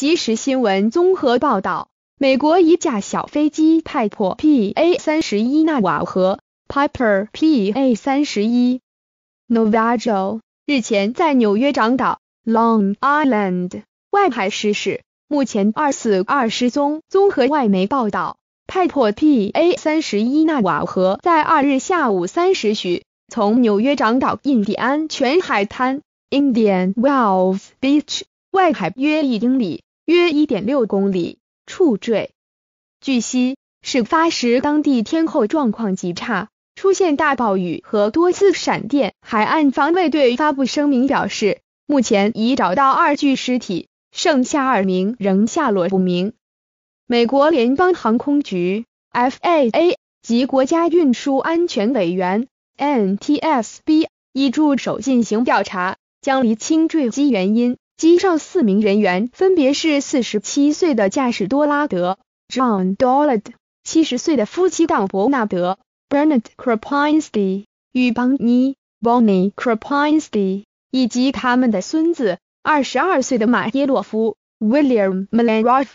即时新闻综合报道：美国一架小飞机派破 P A 三十一纳瓦河 p i p e r P A 三十一 n o v a g o 日前在纽约长岛 （Long Island） 外海失事，目前二四二失踪。综合外媒报道，派破 P A 三十一纳瓦河在二日下午三时许从纽约长岛印第安全海滩 （Indian Wells Beach） 外海约一英里。约一点六公里处坠。据悉，事发时当地天候状况极差，出现大暴雨和多次闪电。海岸防卫队发布声明表示，目前已找到二具尸体，剩下二名仍下落不明。美国联邦航空局 （FAA） 及国家运输安全委员 （NTSB） 已助手进行调查，将厘清坠机原因。机上四名人员分别是四十七岁的驾驶多拉德 （John d o l l a r d 七十岁的夫妻档伯纳德 （Bernard Krupinski） 与邦尼 （Bonnie Krupinski） 以及他们的孙子二十二岁的马耶洛夫 （William m a l i n r o v